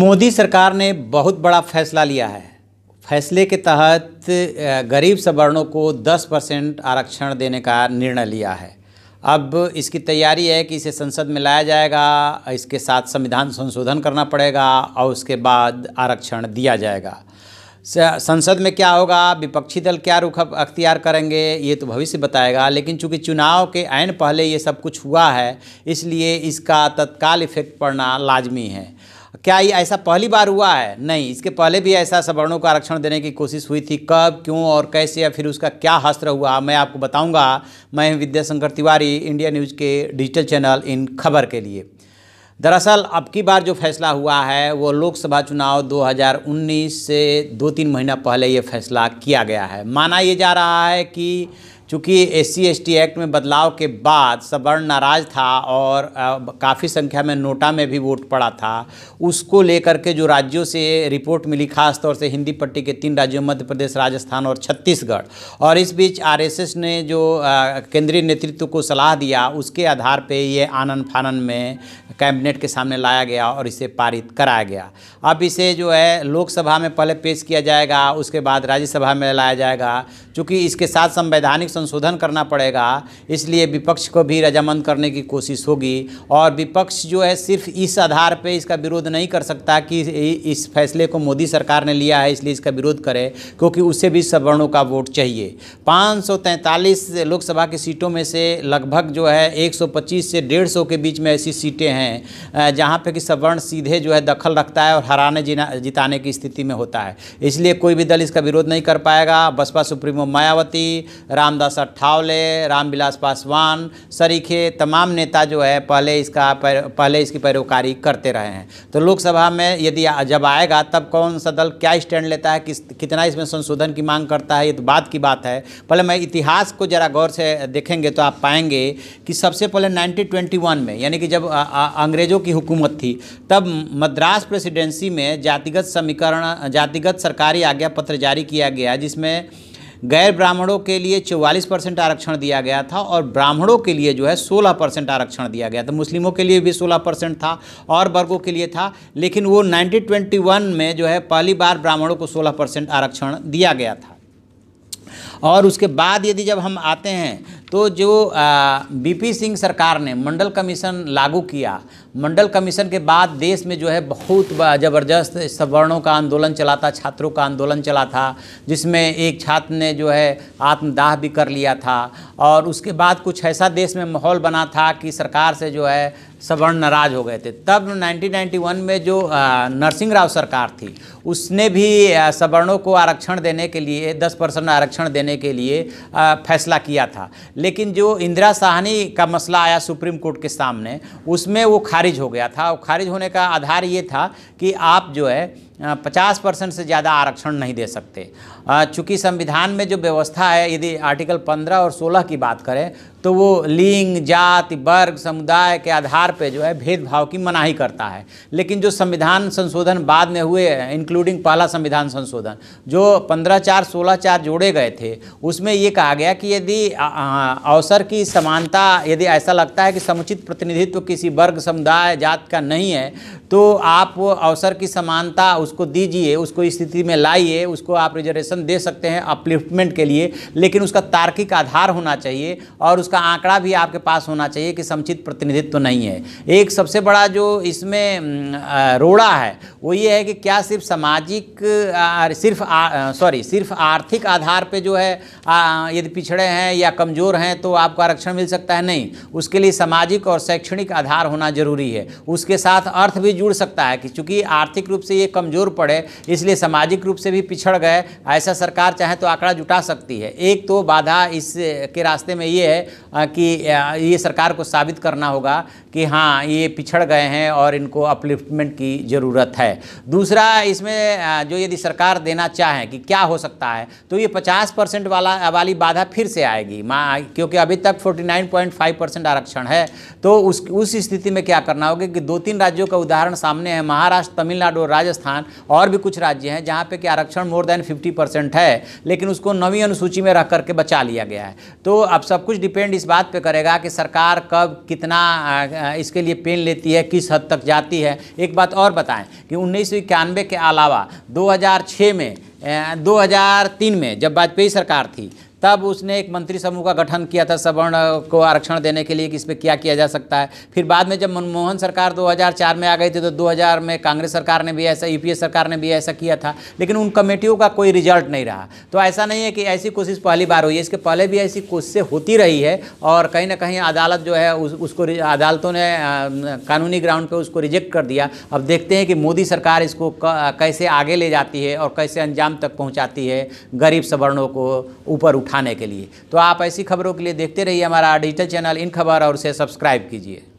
मोदी सरकार ने बहुत बड़ा फैसला लिया है फैसले के तहत गरीब सवर्णों को 10 परसेंट आरक्षण देने का निर्णय लिया है अब इसकी तैयारी है कि इसे संसद में लाया जाएगा इसके साथ संविधान संशोधन करना पड़ेगा और उसके बाद आरक्षण दिया जाएगा संसद में क्या होगा विपक्षी दल क्या रुख अख्तियार करेंगे ये तो भविष्य बताएगा लेकिन चूंकि चुनाव के आन पहले ये सब कुछ हुआ है इसलिए इसका तत्काल इफेक्ट पड़ना लाजमी है क्या ये ऐसा पहली बार हुआ है नहीं इसके पहले भी ऐसा सवर्णों को आरक्षण देने की कोशिश हुई थी कब क्यों और कैसे या फिर उसका क्या हस्त्र हुआ मैं आपको बताऊंगा मैं विद्याशंकर तिवारी इंडिया न्यूज़ के डिजिटल चैनल इन खबर के लिए दरअसल अब की बार जो फैसला हुआ है वो लोकसभा चुनाव 2019 से दो तीन महीना पहले ये फैसला किया गया है माना ये जा रहा है कि चूँकि एस सी एस एक्ट में बदलाव के बाद सवर्ण नाराज था और काफ़ी संख्या में नोटा में भी वोट पड़ा था उसको लेकर के जो राज्यों से रिपोर्ट मिली खासतौर से हिंदी पट्टी के तीन राज्यों मध्य प्रदेश राजस्थान और छत्तीसगढ़ और इस बीच आरएसएस ने जो केंद्रीय नेतृत्व को सलाह दिया उसके आधार पर ये आनन फानन में कैबिनेट के सामने लाया गया और इसे पारित कराया गया अब इसे जो है लोकसभा में पहले पेश किया जाएगा उसके बाद राज्यसभा में लाया जाएगा चूँकि इसके साथ संवैधानिक संशोधन करना पड़ेगा इसलिए विपक्ष को भी रजामंद करने की कोशिश होगी और विपक्ष जो है सिर्फ इस आधार पे इसका विरोध नहीं कर सकता कि इस फैसले को मोदी सरकार ने लिया है इसलिए इसका विरोध करे क्योंकि उसे भी सवर्णों का वोट चाहिए पाँच लोकसभा की सीटों में से लगभग जो है एक से डेढ़ के बीच में ऐसी सीटें हैं जहाँ पर कि सवर्ण सीधे जो है दखल रखता है और हराने जिताने की स्थिति में होता है इसलिए कोई भी दल इसका विरोध नहीं कर पाएगा बसपा सुप्रीमो मायावती रामदास रामदास अठावले रामविलास पासवान सरीखे तमाम नेता जो है पहले इसका पहले इसकी पैरोकारी करते रहे हैं तो लोकसभा में यदि जब आएगा तब कौन सा दल क्या स्टैंड लेता है किस कितना इसमें संशोधन की मांग करता है ये तो बात की बात है पहले मैं इतिहास को ज़रा गौर से देखेंगे तो आप पाएंगे कि सबसे पहले नाइनटीन में यानी कि जब अंग्रेज़ों की हुकूमत थी तब मद्रास प्रेसिडेंसी में जातिगत समीकरण जातिगत सरकारी आज्ञा पत्र जारी किया गया जिसमें गैर ब्राह्मणों के लिए 44 परसेंट आरक्षण दिया गया था और ब्राह्मणों के लिए जो है 16 परसेंट आरक्षण दिया गया था मुस्लिमों के लिए भी 16 परसेंट था और वर्गों के लिए था लेकिन वो 1921 में जो है पहली बार ब्राह्मणों को 16 परसेंट आरक्षण दिया गया था और उसके बाद यदि जब हम आते हैं तो जो बीपी सिंह सरकार ने मंडल कमीशन लागू किया मंडल कमीशन के बाद देश में जो है बहुत ज़बरदस्त सवर्णों का आंदोलन चला था छात्रों का आंदोलन चला था जिसमें एक छात्र ने जो है आत्मदाह भी कर लिया था और उसके बाद कुछ ऐसा देश में माहौल बना था कि सरकार से जो है सवर्ण नाराज हो गए थे तब 1991 में जो नरसिंह राव सरकार थी उसने भी सवर्णों को आरक्षण देने के लिए 10 परसेंट आरक्षण देने के लिए फैसला किया था लेकिन जो इंदिरा साहनी का मसला आया सुप्रीम कोर्ट के सामने उसमें वो खारिज हो गया था और खारिज होने का आधार ये था कि आप जो है पचास परसेंट से ज़्यादा आरक्षण नहीं दे सकते चूँकि संविधान में जो व्यवस्था है यदि आर्टिकल पंद्रह और सोलह की बात करें तो वो लिंग जाति वर्ग समुदाय के आधार पे जो है भेदभाव की मनाही करता है लेकिन जो संविधान संशोधन बाद में हुए हैं इंक्लूडिंग पहला संविधान संशोधन जो पंद्रह चार सोलह चार जोड़े गए थे उसमें ये कहा गया कि यदि अवसर की समानता यदि ऐसा लगता है कि समुचित प्रतिनिधित्व किसी वर्ग समुदाय जात का नहीं है तो आप अवसर की समानता उसको दीजिए उसको स्थिति में लाइए उसको आप रिजर्वेशन दे सकते हैं अपलिफ्टमेंट के लिए लेकिन उसका तार्किक आधार होना चाहिए और उसका आंकड़ा भी आपके पास होना चाहिए कि समुचित प्रतिनिधित्व तो नहीं है एक सबसे बड़ा जो इसमें रोड़ा है वो ये है कि क्या सिर्फ सामाजिक सिर्फ सॉरी सिर्फ आर्थिक आधार पर जो है यदि पिछड़े हैं या कमज़ोर हैं तो आपको आरक्षण मिल सकता है नहीं उसके लिए सामाजिक और शैक्षणिक आधार होना जरूरी है उसके साथ अर्थ भी जुड़ सकता है कि चूंकि आर्थिक रूप से ये कमजोर कमज़ोर पड़े इसलिए सामाजिक रूप से भी पिछड़ गए ऐसा सरकार चाहे तो आंकड़ा जुटा सकती है एक तो बाधा इस के रास्ते में ये है कि ये सरकार को साबित करना होगा कि हाँ ये पिछड़ गए हैं और इनको अपलिफ्टमेंट की ज़रूरत है दूसरा इसमें जो यदि सरकार देना चाहे कि क्या हो सकता है तो ये 50 परसेंट वाला वाली बाधा फिर से आएगी क्योंकि अभी तक 49.5 परसेंट आरक्षण है तो उस उस स्थिति में क्या करना होगा कि दो तीन राज्यों का उदाहरण सामने है महाराष्ट्र तमिलनाडु और राजस्थान राजस्थान और भी कुछ राज्य हैं जहाँ पे कि आरक्षण मोर देन 50 परसेंट है लेकिन उसको नवीं अनुसूची में रख करके बचा लिया गया है तो अब सब कुछ डिपेंड इस बात पे करेगा कि सरकार कब कितना इसके लिए पेन लेती है किस हद तक जाती है एक बात और बताएँ कि उन्नीस के अलावा दो में 2003 में जब वाजपेयी सरकार थी तब उसने एक मंत्री समूह का गठन किया था सवर्ण को आरक्षण देने के लिए कि इस पर क्या किया जा सकता है फिर बाद में जब मनमोहन सरकार 2004 में आ गई थी तो 2000 में कांग्रेस सरकार ने भी ऐसा यूपीए सरकार ने भी ऐसा किया था लेकिन उन कमेटियों का कोई रिजल्ट नहीं रहा तो ऐसा नहीं है कि ऐसी कोशिश पहली बार हुई है इसके पहले भी ऐसी कोशिशें होती रही है और कहीं ना कहीं अदालत जो है उस, उसको अदालतों ने कानूनी ग्राउंड पर उसको रिजेक्ट कर दिया अब देखते हैं कि मोदी सरकार इसको कैसे आगे ले जाती है और कैसे अंजाम तक पहुँचाती है गरीब सवर्णों को ऊपर उठा दिखाने के लिए तो आप ऐसी खबरों के लिए देखते रहिए हमारा डिजिटल चैनल इन खबर और उसे सब्सक्राइब कीजिए